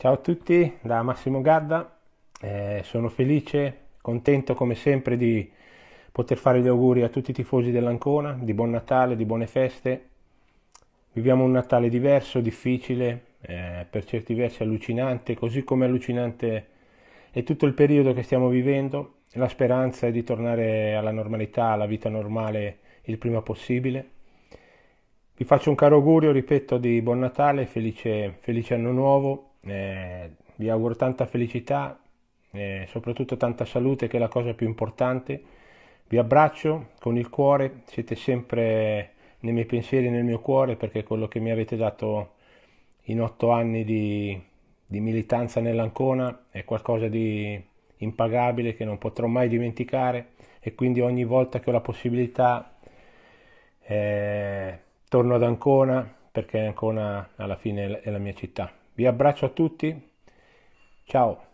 Ciao a tutti da Massimo Gadda, eh, sono felice, contento come sempre di poter fare gli auguri a tutti i tifosi dell'Ancona, di buon Natale, di buone feste. Viviamo un Natale diverso, difficile, eh, per certi versi allucinante, così come allucinante è tutto il periodo che stiamo vivendo. La speranza è di tornare alla normalità, alla vita normale il prima possibile. Vi faccio un caro augurio, ripeto, di buon Natale, felice, felice anno nuovo eh, vi auguro tanta felicità, eh, soprattutto tanta salute che è la cosa più importante. Vi abbraccio con il cuore, siete sempre nei miei pensieri e nel mio cuore perché quello che mi avete dato in otto anni di, di militanza nell'Ancona è qualcosa di impagabile che non potrò mai dimenticare e quindi ogni volta che ho la possibilità eh, torno ad Ancona perché Ancona alla fine è la mia città. Vi abbraccio a tutti, ciao!